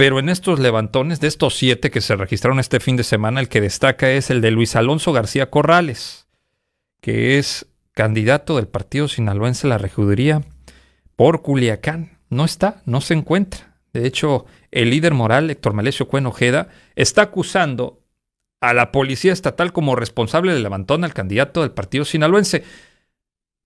Pero en estos levantones, de estos siete que se registraron este fin de semana, el que destaca es el de Luis Alonso García Corrales, que es candidato del partido sinaloense a la regiduría por Culiacán. No está, no se encuentra. De hecho, el líder moral, Héctor Malesio Cuen Ojeda, está acusando a la policía estatal como responsable del levantón al candidato del partido sinaloense.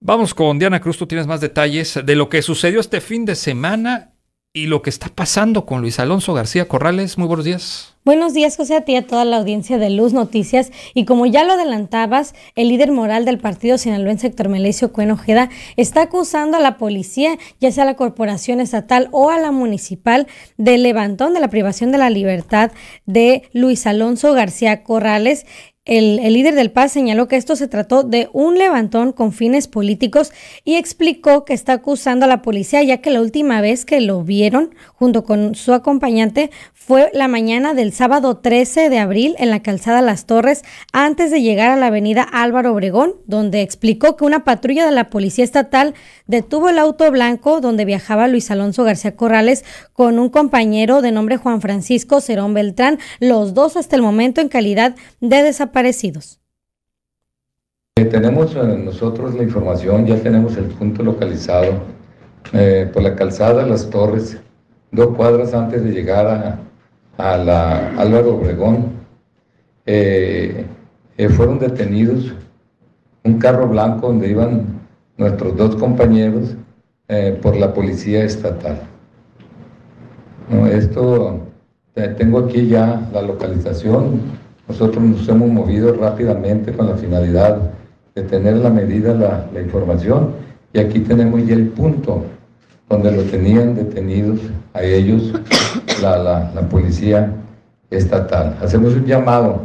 Vamos con Diana Cruz, tú tienes más detalles de lo que sucedió este fin de semana y lo que está pasando con Luis Alonso García Corrales. Muy buenos días. Buenos días, José, a ti y a toda la audiencia de Luz Noticias. Y como ya lo adelantabas, el líder moral del partido sinaloense Héctor Melesio ojeda está acusando a la policía, ya sea a la corporación estatal o a la municipal, del levantón de la privación de la libertad de Luis Alonso García Corrales. El, líder del PAS señaló que esto se trató de un levantón con fines políticos y explicó que está acusando a la policía ya que la última vez que lo vieron junto con su acompañante fue la mañana del sábado 13 de abril en la calzada Las Torres antes de llegar a la avenida Álvaro Obregón, donde explicó que una patrulla de la policía estatal detuvo el auto blanco donde viajaba Luis Alonso García Corrales con un compañero de nombre Juan Francisco Cerón Beltrán, los dos hasta el momento en calidad de desaparecidos. Eh, tenemos nosotros la información, ya tenemos el punto localizado eh, por la calzada Las Torres, dos cuadras antes de llegar a, a la Álvaro Obregón. Eh, fueron detenidos un carro blanco donde iban nuestros dos compañeros, eh, por la policía estatal. esto, tengo aquí ya la localización. Nosotros nos hemos movido rápidamente con la finalidad de tener la medida, la, información. Y aquí tenemos ya el punto donde lo tenían detenido a ellos la, policía estatal. Hacemos un llamado,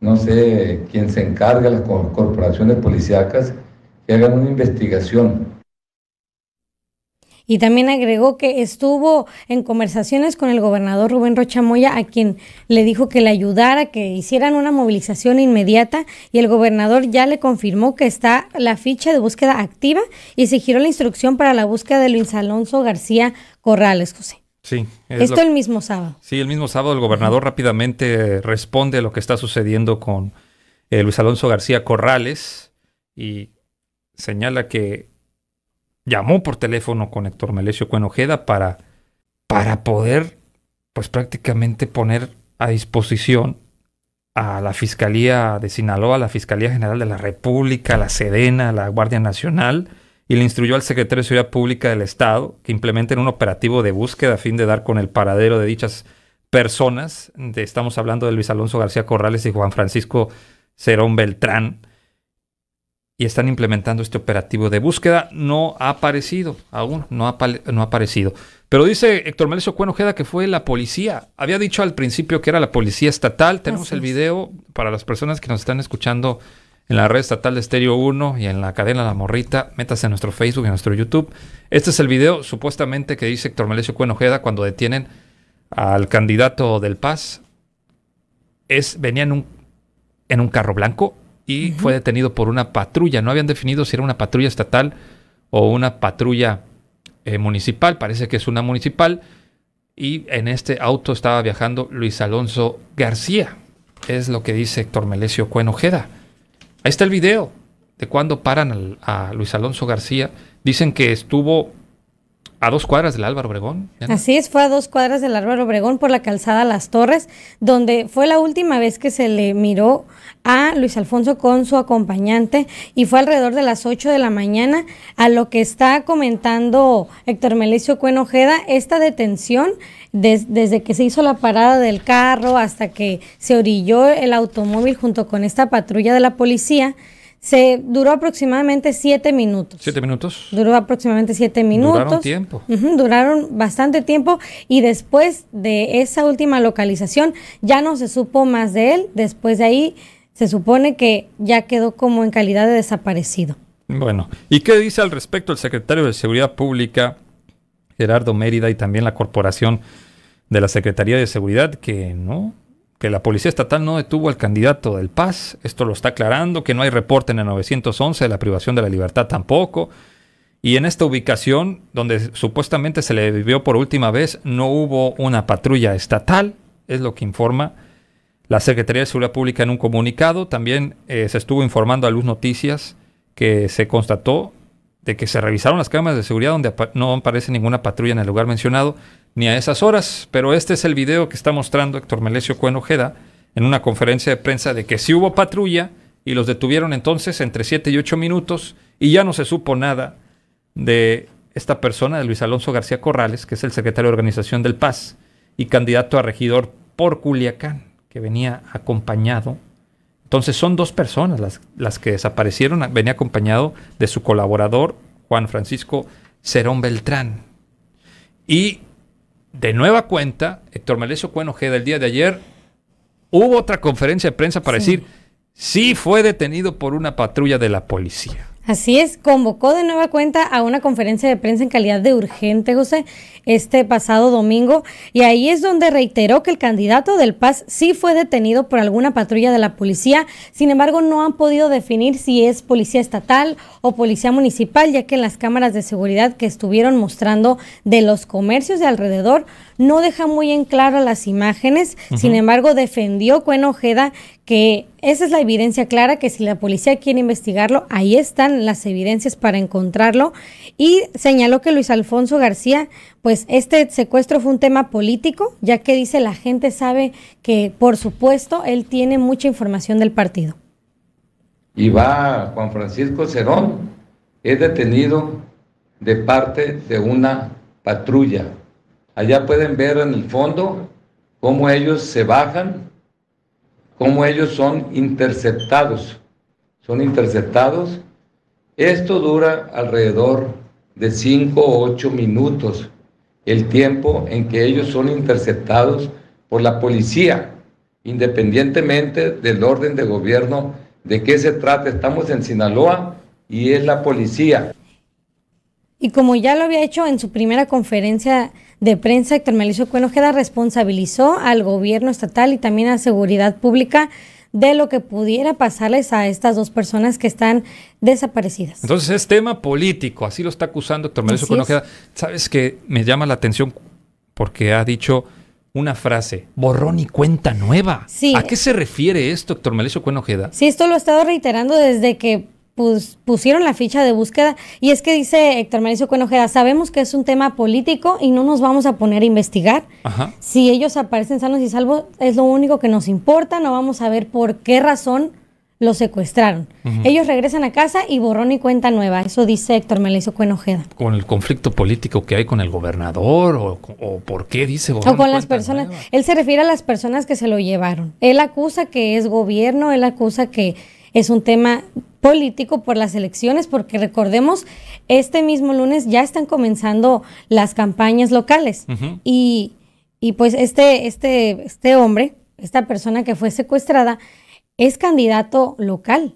no sé quién se encarga, las corporaciones policíacas, que hagan una investigación. Y también agregó que estuvo en conversaciones con el gobernador Rubén Rocha Moya, a quien le dijo que le ayudara, que hicieran una movilización inmediata y el gobernador ya le confirmó que está la ficha de búsqueda activa y se giró la instrucción para la búsqueda de Luis Alonso García Corrales, José. Sí. Esto el mismo sábado. Sí, el mismo sábado el gobernador rápidamente responde a lo que está sucediendo con eh, Luis Alonso García Corrales y señala que llamó por teléfono con Héctor Melesio Cuenojeda para, para poder, pues prácticamente poner a disposición a la Fiscalía de Sinaloa, a la Fiscalía General de la República, a la Sedena, a la Guardia Nacional, y le instruyó al secretario de Seguridad Pública del Estado que implementen un operativo de búsqueda a fin de dar con el paradero de dichas personas. De, estamos hablando de Luis Alonso García Corrales y Juan Francisco Cerón Beltrán, y están implementando este operativo de búsqueda. No ha aparecido aún, no ha, no ha aparecido. Pero dice Héctor Malesio Cueno Ojeda que fue la policía. Había dicho al principio que era la policía estatal. Tenemos el video para las personas que nos están escuchando en la red estatal de Estéreo 1 y en la cadena La Morrita. Métase en nuestro Facebook y en nuestro YouTube. Este es el video supuestamente que dice Héctor Malesio Cueno Ojeda cuando detienen al candidato del Paz. Es, venía en un, en un carro blanco y fue detenido por una patrulla. No habían definido si era una patrulla estatal o una patrulla eh, municipal. Parece que es una municipal. Y en este auto estaba viajando Luis Alonso García. Es lo que dice Héctor Melesio Cuenojeda. Ahí está el video de cuando paran a Luis Alonso García. Dicen que estuvo a dos cuadras del Álvaro Obregón. Así es, fue a dos cuadras del Álvaro Obregón por la calzada Las Torres, donde fue la última vez que se le miró a Luis Alfonso con su acompañante y fue alrededor de las 8 de la mañana a lo que está comentando Héctor Cueno ojeda esta detención desde que se hizo la parada del carro hasta que se orilló el automóvil junto con esta patrulla de la policía se duró aproximadamente siete minutos. ¿Siete minutos? Duró aproximadamente siete minutos. Duraron tiempo. duraron bastante tiempo y después de esa última localización ya no se supo más de él. Después de ahí se supone que ya quedó como en calidad de desaparecido. Bueno, ¿y qué dice al respecto el secretario de Seguridad Pública, Gerardo Mérida, y también la corporación de la Secretaría de Seguridad, que no que la policía estatal no detuvo al candidato del Paz, esto lo está aclarando, que no hay reporte en el 911 de la privación de la libertad tampoco. Y en esta ubicación, donde supuestamente se le vivió por última vez, no hubo una patrulla estatal, es lo que informa la Secretaría de Seguridad Pública en un comunicado. También eh, se estuvo informando a Luz Noticias que se constató de que se revisaron las cámaras de seguridad donde no aparece ninguna patrulla en el lugar mencionado ni a esas horas, pero este es el video que está mostrando Héctor Melesio Cueno Ojeda en una conferencia de prensa de que sí hubo patrulla y los detuvieron entonces entre 7 y 8 minutos y ya no se supo nada de esta persona, de Luis Alonso García Corrales, que es el secretario de Organización del Paz y candidato a regidor por Culiacán, que venía acompañado entonces son dos personas las, que desaparecieron. Venía acompañado de su colaborador, Juan Francisco Cerón Beltrán. Y de nueva cuenta, Héctor Cueno Geda el día de ayer hubo otra conferencia de prensa para decir, sí fue detenido por una patrulla de la policía. Así es, convocó de nueva cuenta a una conferencia de prensa en calidad de urgente, José, este pasado domingo, y ahí es donde reiteró que el candidato del Paz sí fue detenido por alguna patrulla de la policía, sin embargo no han podido definir si es policía estatal o policía municipal, ya que en las cámaras de seguridad que estuvieron mostrando de los comercios de alrededor no deja muy en claro las imágenes, sin embargo defendió Cuen Ojeda que esa es la evidencia clara, que si la policía quiere investigarlo, ahí están las evidencias para encontrarlo. Y señaló que Luis Alfonso García, pues este secuestro fue un tema político, ya que dice la gente sabe que, por supuesto, él tiene mucha información del partido. Y va Juan Francisco Cerón, es detenido de parte de una patrulla Allá pueden ver en el fondo cómo ellos se bajan, cómo ellos son interceptados. Son interceptados. Esto dura alrededor de 5 o 8 minutos, el tiempo en que ellos son interceptados por la policía, independientemente del orden de gobierno de qué se trata. Estamos en Sinaloa y es la policía. Y como ya lo había hecho en su primera conferencia de prensa, Héctor Melisio Cuenojeda responsabilizó al gobierno estatal y también a seguridad pública de lo que pudiera pasarles a estas dos personas que están desaparecidas. Entonces es tema político, así lo está acusando Héctor Melisio Cuenojeda. Sabes que me llama la atención porque ha dicho una frase, borrón y cuenta nueva. ¿A qué se refiere esto, Héctor Melizo Cuenojeda? Sí, esto lo he estado reiterando desde que pusieron la ficha de búsqueda. Y es que dice Héctor Mauricio Cuenojeda, sabemos que es un tema político y no nos vamos a poner a investigar. Si ellos aparecen sanos y salvos, es lo único que nos importa, no vamos a ver por qué razón los secuestraron. Ellos regresan a casa y borrón y cuenta nueva. Eso dice Héctor Melisio Cuenojeda. Con el conflicto político que hay con el gobernador o, por qué dice borrón. O con las personas. Él se refiere a las personas que se lo llevaron. Él acusa que es gobierno, él acusa que es un tema político por las elecciones, porque recordemos, este mismo lunes ya están comenzando las campañas locales y, pues este, este, este hombre, esta persona que fue secuestrada, es candidato local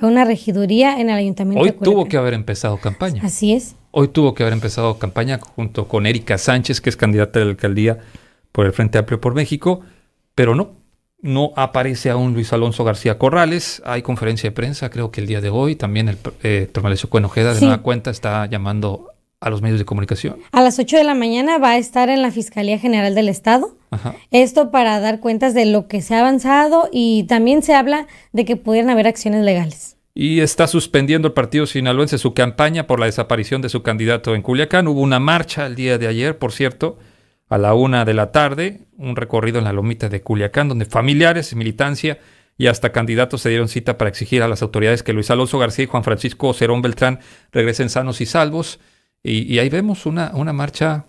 a una regiduría en el ayuntamiento. Hoy tuvo que haber empezado campaña. Así es. Hoy tuvo que haber empezado campaña junto con Erika Sánchez, que es candidata de la alcaldía por el Frente Amplio por México, pero no, no aparece aún Luis Alonso García Corrales. Hay conferencia de prensa, creo que el día de hoy. También el eh, permaneció de una cuenta, está llamando a los medios de comunicación. A las 8 de la mañana va a estar en la Fiscalía General del Estado. Esto para dar cuentas de lo que se ha avanzado y también se habla de que pudieran haber acciones legales. Y está suspendiendo el partido sinaloense su campaña por la desaparición de su candidato en Culiacán. Hubo una marcha el día de ayer, por cierto a la una de la tarde, un recorrido en la lomita de Culiacán, donde familiares, militancia y hasta candidatos se dieron cita para exigir a las autoridades que Luis Alonso García y Juan Francisco Cerón Beltrán regresen sanos y salvos. Y, ahí vemos una, una, marcha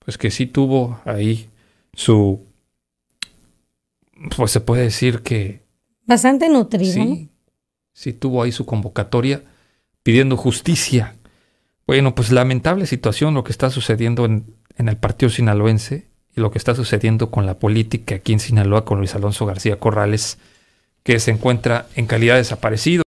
pues que sí tuvo ahí su, pues se puede decir que... Bastante nutrida. Sí, sí tuvo ahí su convocatoria pidiendo justicia. Bueno, pues lamentable situación lo que está sucediendo en, en el partido sinaloense y lo que está sucediendo con la política aquí en Sinaloa con Luis Alonso García Corrales, que se encuentra en calidad desaparecido.